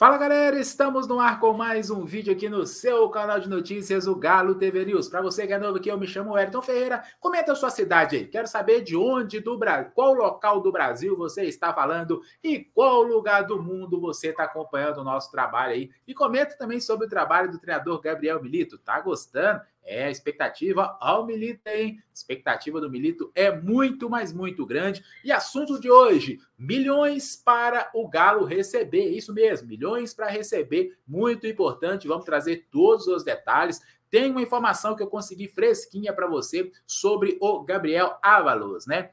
Fala galera, estamos no ar com mais um vídeo aqui no seu canal de notícias, o Galo TV News. Para você que é novo aqui, eu me chamo Elton Ferreira. Comenta a sua cidade aí. Quero saber de onde do Brasil, qual local do Brasil você está falando e qual lugar do mundo você está acompanhando o nosso trabalho aí. E comenta também sobre o trabalho do treinador Gabriel Milito. Tá gostando? É, a expectativa ao Milito, hein? A expectativa do Milito é muito, mas muito grande. E assunto de hoje: milhões para o Galo receber. Isso mesmo, milhões para receber. Muito importante. Vamos trazer todos os detalhes. Tem uma informação que eu consegui fresquinha para você sobre o Gabriel Ávalos, né?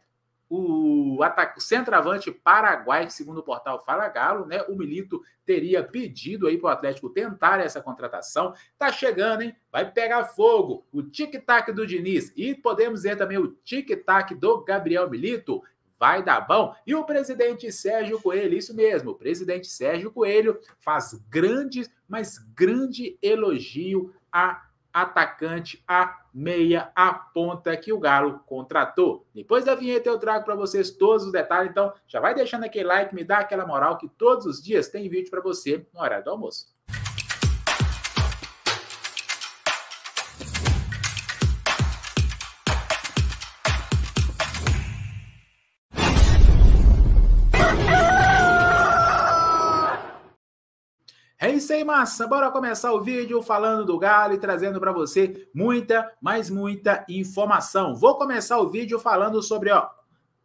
o, o centroavante paraguai, segundo o portal Fala Galo, né? O Milito teria pedido aí para o Atlético tentar essa contratação. Tá chegando, hein? Vai pegar fogo. O tic-tac do Diniz e podemos ver também o tic-tac do Gabriel Milito. Vai dar bom. E o presidente Sérgio Coelho, isso mesmo, o presidente Sérgio Coelho faz grande, mas grande elogio a atacante, a meia, a ponta que o Galo contratou. Depois da vinheta eu trago para vocês todos os detalhes, então já vai deixando aquele like, me dá aquela moral que todos os dias tem vídeo para você no horário do almoço. É isso aí, massa. Bora começar o vídeo falando do Galo e trazendo para você muita, mais muita informação. Vou começar o vídeo falando sobre, ó,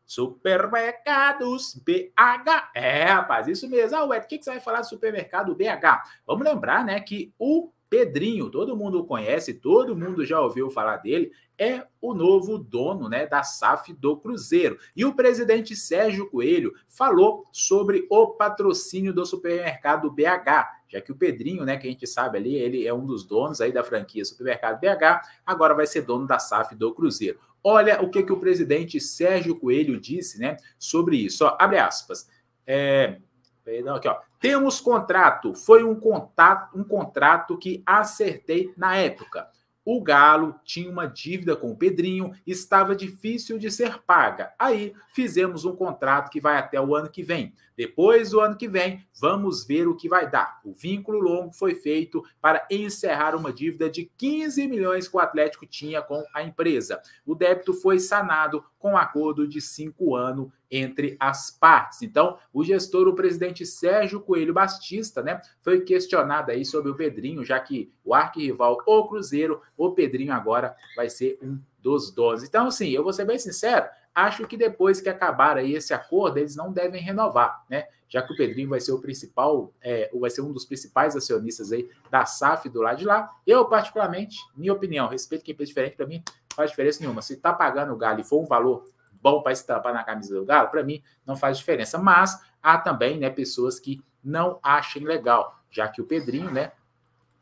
Supermercados BH. É, rapaz, isso mesmo. Ah, Ed, o que, que você vai falar do supermercado BH? Vamos lembrar, né, que o Pedrinho, todo mundo conhece, todo mundo já ouviu falar dele, é o novo dono né, da SAF do Cruzeiro. E o presidente Sérgio Coelho falou sobre o patrocínio do supermercado BH já é que o Pedrinho, né, que a gente sabe ali, ele é um dos donos aí da franquia Supermercado BH, agora vai ser dono da SAF do Cruzeiro. Olha o que, que o presidente Sérgio Coelho disse, né, sobre isso. Ó, abre aspas. É, perdão, aqui, ó. Temos contrato. Foi um, contato, um contrato que acertei na época o Galo tinha uma dívida com o Pedrinho, estava difícil de ser paga. Aí fizemos um contrato que vai até o ano que vem. Depois do ano que vem, vamos ver o que vai dar. O vínculo longo foi feito para encerrar uma dívida de 15 milhões que o Atlético tinha com a empresa. O débito foi sanado com acordo de cinco anos entre as partes. Então, o gestor, o presidente Sérgio Coelho Bastista, né, foi questionado aí sobre o Pedrinho, já que o arquirrival, o Cruzeiro, o Pedrinho agora vai ser um dos 12. Então, assim, eu vou ser bem sincero, acho que depois que acabar aí esse acordo, eles não devem renovar, né? Já que o Pedrinho vai ser o principal, é, vai ser um dos principais acionistas aí da SAF do lado de lá. Eu, particularmente, minha opinião, respeito quem pensa diferente, para mim, faz diferença nenhuma. Se está pagando o Galo e for um valor bom para estampar na camisa do Galo, para mim não faz diferença. Mas há também né, pessoas que não achem legal, já que o Pedrinho, né?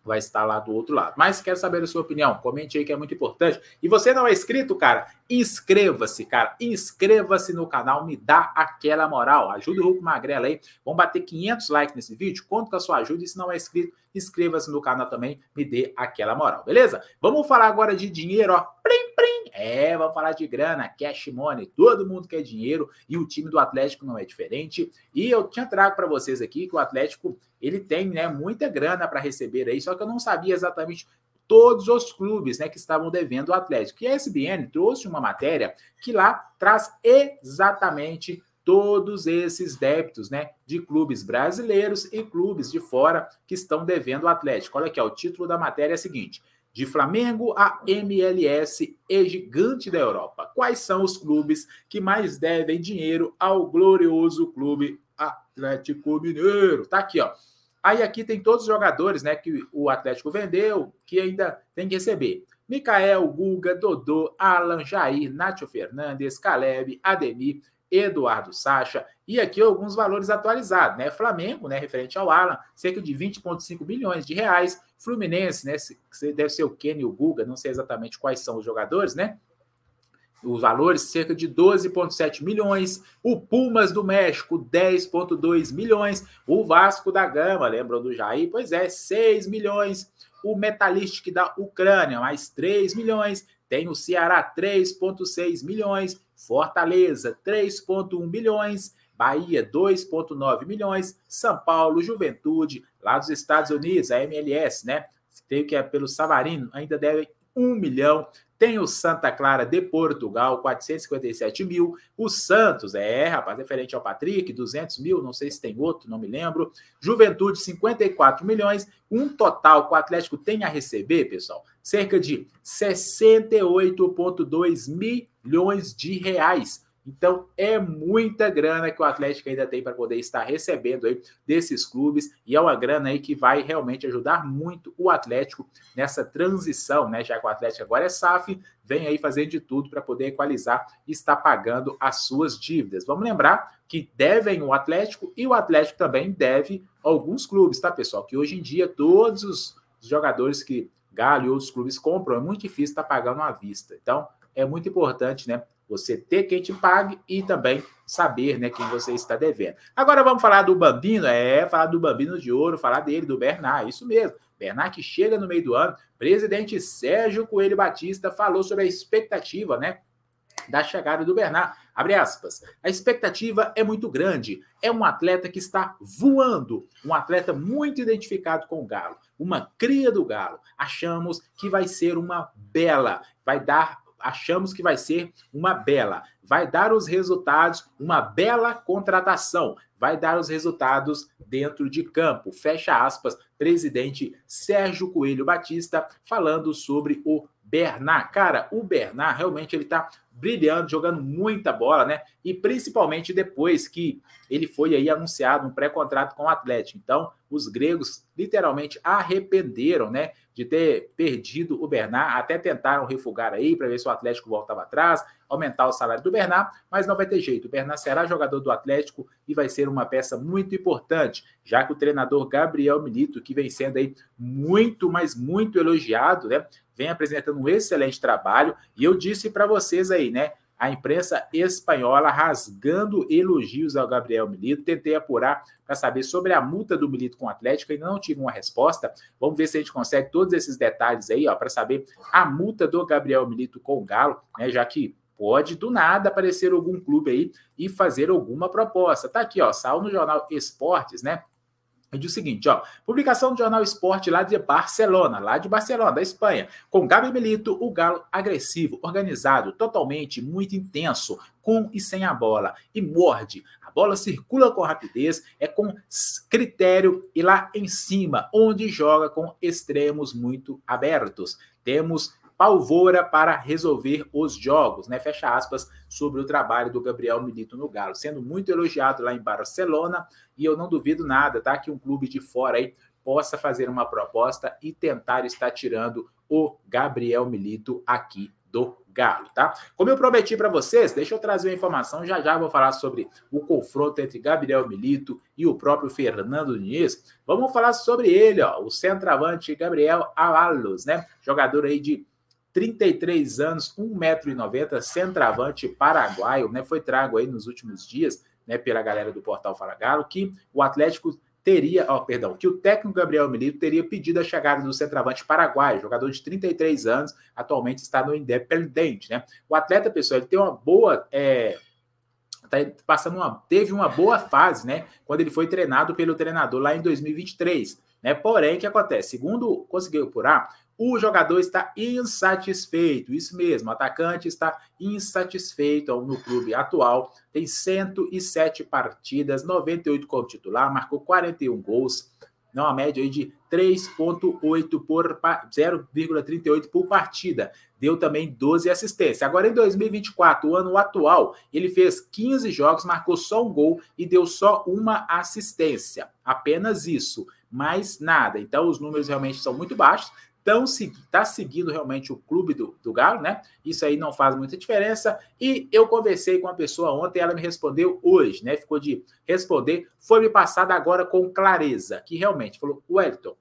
Vai estar lá do outro lado. Mas quero saber a sua opinião. Comente aí que é muito importante. E você não é inscrito, cara? Inscreva-se, cara. Inscreva-se no canal. Me dá aquela moral. Ajuda o Hulk Magrela aí. Vamos bater 500 likes nesse vídeo. Conto com a sua ajuda. E se não é inscrito, Inscreva-se no canal também, me dê aquela moral, beleza? Vamos falar agora de dinheiro, ó. Prim, prim. É, vamos falar de grana, cash money. Todo mundo quer dinheiro e o time do Atlético não é diferente. E eu tinha trago para vocês aqui que o Atlético, ele tem, né, muita grana para receber aí, só que eu não sabia exatamente todos os clubes né, que estavam devendo o Atlético. E a SBN trouxe uma matéria que lá traz exatamente todos esses débitos, né, de clubes brasileiros e clubes de fora que estão devendo o Atlético. Olha aqui, ó, o título da matéria é o seguinte: de Flamengo a MLS e gigante da Europa. Quais são os clubes que mais devem dinheiro ao glorioso clube Atlético Mineiro? Tá aqui, ó. Aí aqui tem todos os jogadores, né, que o Atlético vendeu, que ainda tem que receber. Micael, Guga, Dodô, Alan, Jair, Nátio Fernandes, Caleb, Ademir, Eduardo Sacha. E aqui alguns valores atualizados, né? Flamengo, né, referente ao Alan, cerca de 20,5 bilhões de reais. Fluminense, né, deve ser o Kenny e o Guga, não sei exatamente quais são os jogadores, né? Os valores, cerca de 12,7 milhões. O Pumas do México, 10,2 milhões. O Vasco da Gama, lembram do Jair? Pois é, 6 milhões. O Metalistic da Ucrânia, mais 3 milhões. Tem o Ceará, 3,6 milhões. Fortaleza, 3,1 milhões. Bahia, 2,9 milhões. São Paulo, Juventude, lá dos Estados Unidos, a MLS, né? Creio que é pelo Savarino, ainda deve 1 milhão. Tem o Santa Clara de Portugal, 457 mil. O Santos, é, rapaz, referente ao Patrick, 200 mil. Não sei se tem outro, não me lembro. Juventude, 54 milhões. Um total que o Atlético tem a receber, pessoal, cerca de 68,2 milhões de reais. Então é muita grana que o Atlético ainda tem para poder estar recebendo aí desses clubes e é uma grana aí que vai realmente ajudar muito o Atlético nessa transição, né? Já que o Atlético agora é SAF, vem aí fazendo de tudo para poder equalizar e estar pagando as suas dívidas. Vamos lembrar que devem o Atlético e o Atlético também deve alguns clubes, tá, pessoal? Que hoje em dia todos os jogadores que Galo e outros clubes compram, é muito difícil estar tá pagando à vista. Então, é muito importante, né? Você ter quem te pague e também saber, né, quem você está devendo. Agora vamos falar do Bambino, é, falar do Bambino de Ouro, falar dele, do Bernard, isso mesmo. Bernard que chega no meio do ano, presidente Sérgio Coelho Batista falou sobre a expectativa, né, da chegada do Bernard. Abre aspas. A expectativa é muito grande. É um atleta que está voando, um atleta muito identificado com o Galo, uma cria do Galo. Achamos que vai ser uma bela, vai dar, achamos que vai ser uma bela, vai dar os resultados, uma bela contratação, vai dar os resultados dentro de campo. Fecha aspas, presidente Sérgio Coelho Batista falando sobre o Bernard. Cara, o Bernard realmente ele tá brilhando, jogando muita bola, né? E principalmente depois que ele foi aí anunciado um pré-contrato com o Atlético. Então, os gregos literalmente arrependeram, né, de ter perdido o Bernard, até tentaram refugar aí para ver se o Atlético voltava atrás, aumentar o salário do Bernard, mas não vai ter jeito. O Bernard será jogador do Atlético e vai ser uma peça muito importante, já que o treinador Gabriel Milito, que vem sendo aí muito, mas muito elogiado, né, vem apresentando um excelente trabalho. E eu disse para vocês aí, né? a imprensa espanhola rasgando elogios ao Gabriel Milito. Tentei apurar para saber sobre a multa do Milito com o Atlético, ainda não tive uma resposta. Vamos ver se a gente consegue todos esses detalhes aí, ó, para saber a multa do Gabriel Milito com o Galo, né, já que pode do nada aparecer algum clube aí e fazer alguma proposta. Tá aqui, ó, saiu no jornal Esportes, né? Eu digo o seguinte, ó, publicação do jornal Esporte lá de Barcelona, lá de Barcelona, da Espanha, com Gabi Milito, o galo agressivo, organizado, totalmente, muito intenso, com e sem a bola, e morde. A bola circula com rapidez, é com critério e lá em cima, onde joga com extremos muito abertos. Temos Palvoura para resolver os jogos, né? Fecha aspas sobre o trabalho do Gabriel Milito no Galo, sendo muito elogiado lá em Barcelona, e eu não duvido nada, tá? Que um clube de fora aí possa fazer uma proposta e tentar estar tirando o Gabriel Milito aqui do Galo, tá? Como eu prometi para vocês, deixa eu trazer uma informação, já já vou falar sobre o confronto entre Gabriel Milito e o próprio Fernando Diniz. Vamos falar sobre ele, ó, o centroavante Gabriel Avalos, né? Jogador aí de 33 anos, 1,90m, centroavante paraguaio, né? Foi trago aí nos últimos dias, né, pela galera do Portal Fala Galo, que o Atlético teria, ó, oh, perdão, que o técnico Gabriel Milito teria pedido a chegada do centroavante paraguaio, jogador de 33 anos, atualmente está no Independente, né? O atleta, pessoal, ele tem uma boa é, tá passando uma, teve uma boa fase, né? Quando ele foi treinado pelo treinador lá em 2023. Né? Porém, o que acontece? Segundo conseguiu apurar, o jogador está insatisfeito, isso mesmo, o atacante está insatisfeito no clube atual, tem 107 partidas, 98 como titular, marcou 41 gols, não né? uma média aí de 3,8 por 0,38 por partida, deu também 12 assistências. Agora em 2024, o ano atual, ele fez 15 jogos, marcou só um gol e deu só uma assistência, apenas isso mais nada. Então, os números realmente são muito baixos. Então, está seguindo realmente o clube do, do Galo, né? Isso aí não faz muita diferença. E eu conversei com uma pessoa ontem, ela me respondeu hoje, né? Ficou de responder. Foi me passada agora com clareza, que realmente falou: Wellington,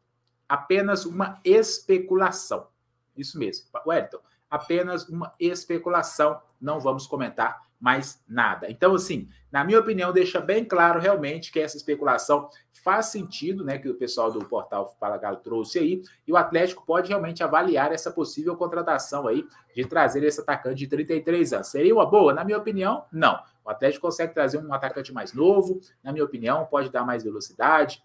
apenas uma especulação. Isso mesmo, Wellington, apenas uma especulação. Não vamos comentar mais nada. Então, assim, na minha opinião, deixa bem claro realmente que essa especulação faz sentido, né? Que o pessoal do portal Fala Galo trouxe aí, e o Atlético pode realmente avaliar essa possível contratação aí de trazer esse atacante de 33 anos. Seria uma boa? Na minha opinião, não. O Atlético consegue trazer um atacante mais novo, na minha opinião, pode dar mais velocidade,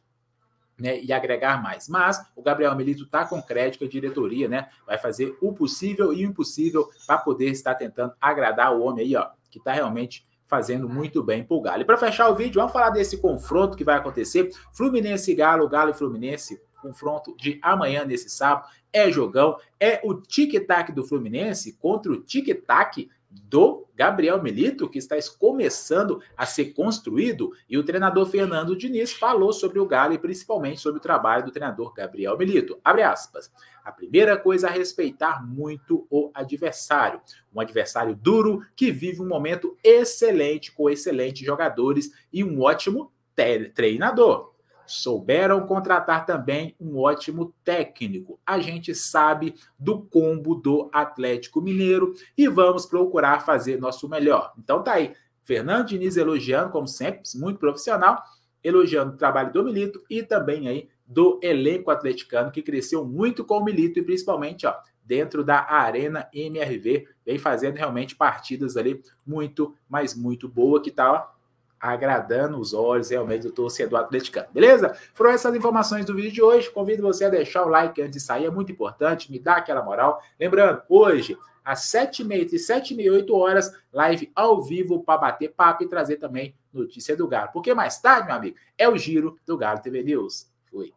né, e agregar mais. Mas o Gabriel Milito está com crédito a diretoria, né? Vai fazer o possível e o impossível para poder estar tentando agradar o homem aí, ó, que está realmente fazendo muito bem para o Galo. E para fechar o vídeo, vamos falar desse confronto que vai acontecer. Fluminense e Galo, Galo e Fluminense, confronto de amanhã nesse sábado. É jogão, é o tic-tac do Fluminense contra o tic-tac do Gabriel Melito, que está começando a ser construído, e o treinador Fernando Diniz falou sobre o Galo e principalmente sobre o trabalho do treinador Gabriel Melito. Abre aspas. A primeira coisa a respeitar muito o adversário, um adversário duro que vive um momento excelente com excelentes jogadores e um ótimo treinador souberam contratar também um ótimo técnico. A gente sabe do combo do Atlético Mineiro e vamos procurar fazer nosso melhor. Então tá aí, Fernando Diniz elogiando, como sempre, muito profissional, elogiando o trabalho do Milito e também aí do elenco atleticano que cresceu muito com o Milito e principalmente, ó, dentro da Arena MRV, vem fazendo realmente partidas ali muito, mas muito boa que tá, ó, agradando os olhos realmente do torcedor atleticano, beleza? Foram essas informações do vídeo de hoje. Convido você a deixar o like antes de sair, é muito importante, me dá aquela moral. Lembrando, hoje, às 7h30 e 7 e 8 horas, live ao vivo para bater papo e trazer também notícia do Galo. Porque mais tarde, meu amigo, é o giro do Galo TV News. Fui.